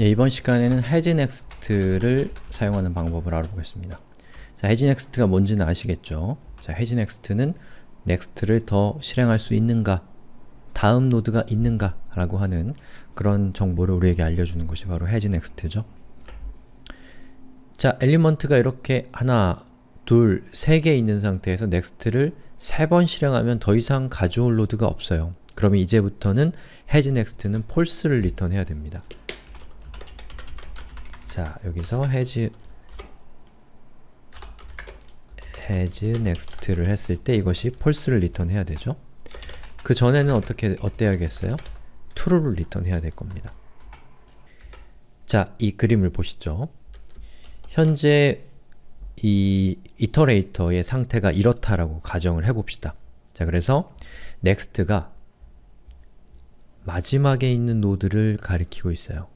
예, 이번 시간에는 헤지넥스트를 사용하는 방법을 알아보겠습니다. 자, 헤지넥스트가 뭔지는 아시겠죠? 자, 헤지넥스트는 넥스트를 더 실행할 수 있는가, 다음 노드가 있는가 라고 하는 그런 정보를 우리에게 알려주는 것이 바로 헤지넥스트죠. 자, 엘리먼트가 이렇게 하나, 둘, 세 개 있는 상태에서 넥스트를 세 번 실행하면 더 이상 가져올 로드가 없어요. 그럼 이제부터는 헤지넥스트는 폴스를 리턴해야 됩니다. 자, 여기서 has has next를 했을 때 이것이 false를 리턴해야 되죠. 그 전에는 어떻게 어때야겠어요? true를 리턴해야 될 겁니다. 자, 이 그림을 보시죠. 현재 이 이터레이터의 상태가 이렇다라고 가정을 해봅시다. 자, 그래서 next가 마지막에 있는 노드를 가리키고 있어요.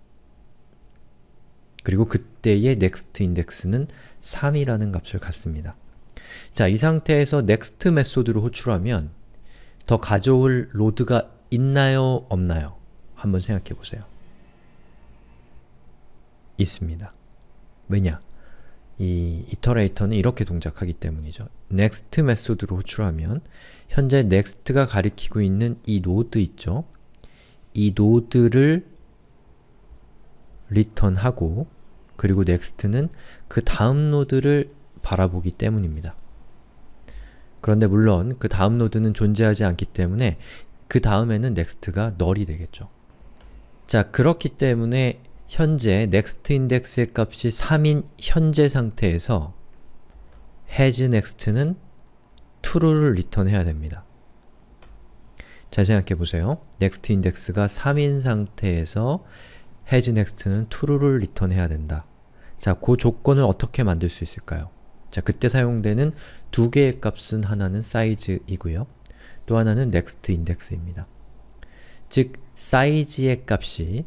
그리고 그때의 next index는 3이라는 값을 갖습니다. 자, 이 상태에서 next 메소드를 호출하면 더 가져올 로드가 있나요, 없나요? 한번 생각해 보세요. 있습니다. 왜냐? 이 이터레이터는 이렇게 동작하기 때문이죠. next 메소드로 호출하면 현재 next가 가리키고 있는 이 노드 있죠? 이 노드를 리턴하고 그리고 next는 그 다음 노드를 바라보기 때문입니다. 그런데 물론 그 다음 노드는 존재하지 않기 때문에 그 다음에는 next가 널이 되겠죠. 자, 그렇기 때문에 현재 next i n d 의 값이 3인 현재 상태에서 has next는 true를 리턴해야 됩니다. 잘 생각해 보세요. next i n d 가 3인 상태에서 헤지 넥스트는 true를 리턴해야 된다. 자, 그 조건을 어떻게 만들 수 있을까요? 자, 그때 사용되는 두 개의 값은 하나는 size이고요. 또 하나는 next index입니다. 즉, size의 값이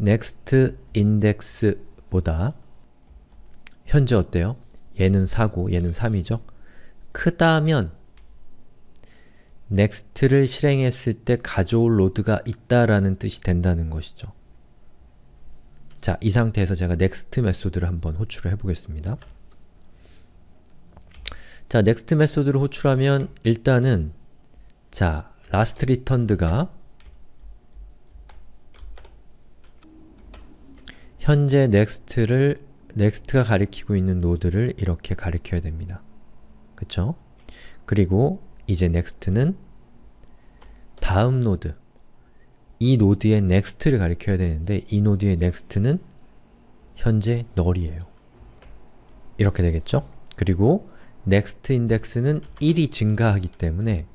next index보다 현재 어때요? 얘는 4고 얘는 3이죠? 크다면 next를 실행했을 때 가져올 로드가 있다라는 뜻이 된다는 것이죠. 자, 이 상태에서 제가 next 메소드를 한번 호출을 해보겠습니다. 자, next 메소드를 호출하면 일단은 자, last returned가 현재 next를 next가 가리키고 있는 노드를 이렇게 가리켜야 됩니다. 그쵸? 그리고 이제 next는 다음 노드 이 노드의 next를 가리켜야 되는데 이 노드의 next는 현재 null이에요. 이렇게 되겠죠? 그리고 next index는 1이 증가하기 때문에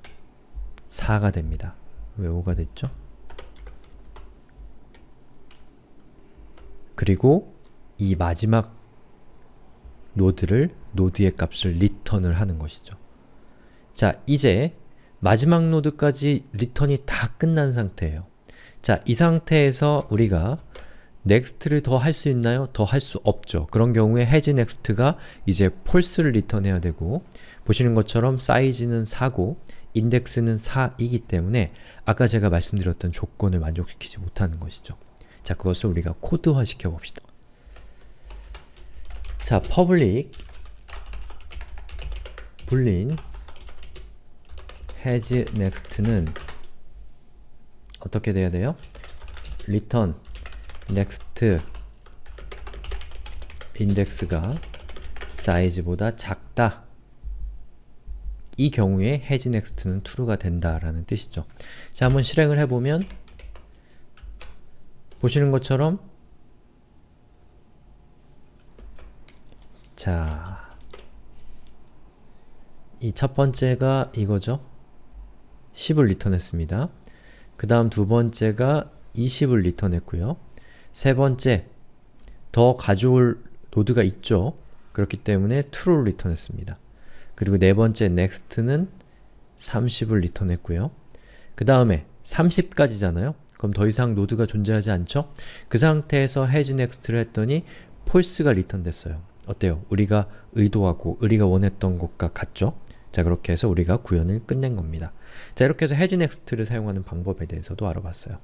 4가 됩니다. 왜 5가 됐죠? 그리고 이 마지막 노드를 노드의 값을 r e t u r n 을 하는 것이죠. 자, 이제 마지막 노드까지 리턴이 다 끝난 상태예요. 자, 이 상태에서 우리가 next를 더 할 수 있나요? 더 할 수 없죠. 그런 경우에 has next가 이제 false를 리턴해야 되고 보시는 것처럼 사이즈는 4고 인덱스는 4이기 때문에 아까 제가 말씀드렸던 조건을 만족시키지 못하는 것이죠. 자, 그것을 우리가 코드화 시켜봅시다. 자, public boolean has next는 어떻게 돼야 돼요? return next index가 size보다 작다 이 경우에 has next는 true가 된다라는 뜻이죠. 자, 한번 실행을 해보면 보시는 것처럼 자, 이 첫 번째가 이거죠. 10을 리턴했습니다. 그 다음 두 번째가 20을 리턴했고요. 세 번째, 더 가져올 노드가 있죠. 그렇기 때문에 true를 리턴했습니다. 그리고 네 번째 next는 30을 리턴했고요. 그 다음에 30까지잖아요. 그럼 더 이상 노드가 존재하지 않죠? 그 상태에서 has next를 했더니 false가 리턴됐어요. 어때요? 우리가 의도하고 우리가 원했던 것과 같죠? 자 그렇게 해서 우리가 구현을 끝낸 겁니다. 자 이렇게 해서 헤지 넥스트를 사용하는 방법에 대해서도 알아봤어요.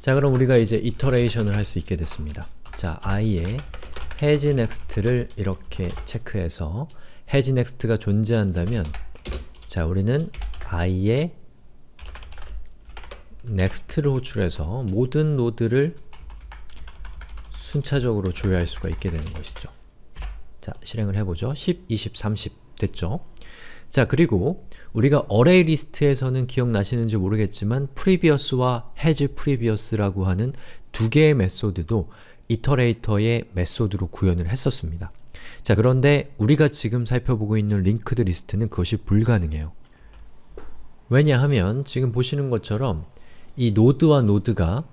자 그럼 우리가 이제 이터레이션을 할 수 있게 됐습니다. 자 i의 헤지 넥스트를 이렇게 체크해서 헤지 넥스트가 존재한다면 자 우리는 i의 넥스트를 호출해서 모든 노드를 순차적으로 조회할 수가 있게 되는 것이죠. 자, 실행을 해보죠. 10, 20, 30 됐죠? 자 그리고 우리가 a r 어레이 리스트에서는 기억나시는지 모르겠지만 p r e v i o u s 와 has p r e v i o u s 라고 하는 두 개의 메소드도 이터레이터의 메소드로 구현을 했었습니다. 자 그런데 우리가 지금 살펴보고 있는 linked l i s t 는 그것이 불가능해요. 왜냐하면 지금 보시는 것처럼 이 노드와 노드가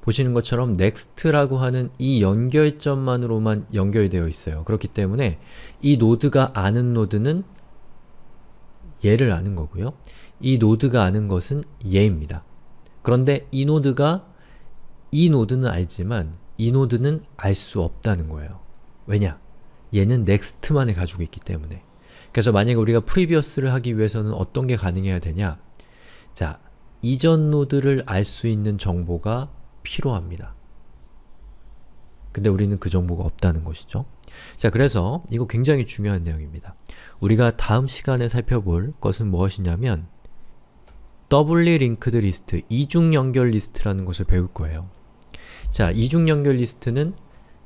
보시는 것처럼 next라고 하는 이 연결점만으로만 연결되어 있어요. 그렇기 때문에 이 노드가 아는 노드는 얘를 아는 거고요. 이 노드가 아는 것은 얘입니다. 그런데 이 노드가 이 노드는 알지만 이 노드는 알 수 없다는 거예요. 왜냐? 얘는 next만을 가지고 있기 때문에 그래서 만약에 우리가 previous를 하기 위해서는 어떤 게 가능해야 되냐? 자, 이전 노드를 알 수 있는 정보가 필요합니다. 근데 우리는 그 정보가 없다는 것이죠. 자 그래서 이거 굉장히 중요한 내용입니다. 우리가 다음 시간에 살펴볼 것은 무엇이냐면 더블리 링크드 리스트, 이중 연결 리스트라는 것을 배울 거예요. 자, 이중 연결 리스트는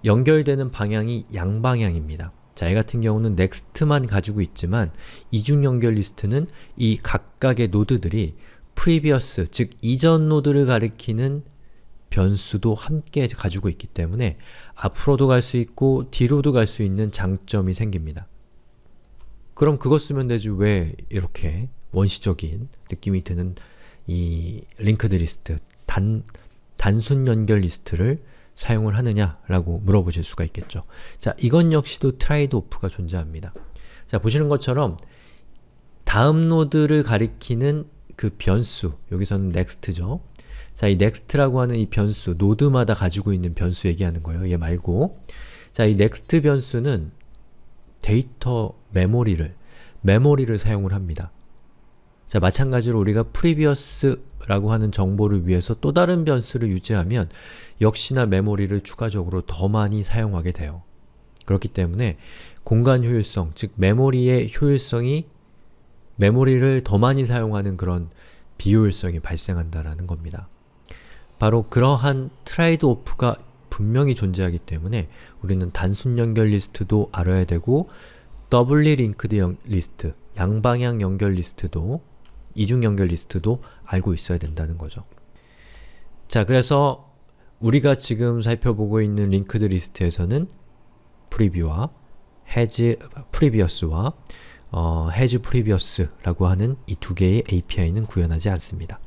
연결되는 방향이 양방향입니다. 자, 이 같은 경우는 next만 가지고 있지만 이중 연결 리스트는 이 각각의 노드들이 previous, 즉 이전 노드를 가리키는 변수도 함께 가지고 있기 때문에 앞으로도 갈 수 있고 뒤로도 갈 수 있는 장점이 생깁니다. 그럼 그거 쓰면 되지 왜 이렇게 원시적인 느낌이 드는 이 링크드 리스트, 단, 단순 연결 리스트를 사용을 하느냐라고 물어보실 수가 있겠죠. 자, 이건 역시도 트라이드 오프가 존재합니다. 자, 보시는 것처럼 다음 노드를 가리키는 그 변수, 여기서는 next죠. 자, 이 next라고 하는 이 변수, 노드마다 가지고 있는 변수 얘기하는 거예요. 얘 말고. 자, 이 next 변수는 데이터 메모리를, 메모리를 사용을 합니다. 자, 마찬가지로 우리가 previous라고 하는 정보를 위해서 또 다른 변수를 유지하면 역시나 메모리를 추가적으로 더 많이 사용하게 돼요. 그렇기 때문에 공간 효율성, 즉 메모리의 효율성이 메모리를 더 많이 사용하는 그런 비효율성이 발생한다라는 겁니다. 바로 그러한 트라이드 오프가 분명히 존재하기 때문에 우리는 단순 연결 리스트도 알아야 되고 더블리 링크드 연, 리스트, 양방향 연결 리스트도 이중 연결 리스트도 알고 있어야 된다는 거죠. 자, 그래서 우리가 지금 살펴보고 있는 링크드 리스트에서는 프리뷰와 해지 프리비어스와 어, 해즈 프리비어스라고 하는 이 두 개의 API는 구현하지 않습니다.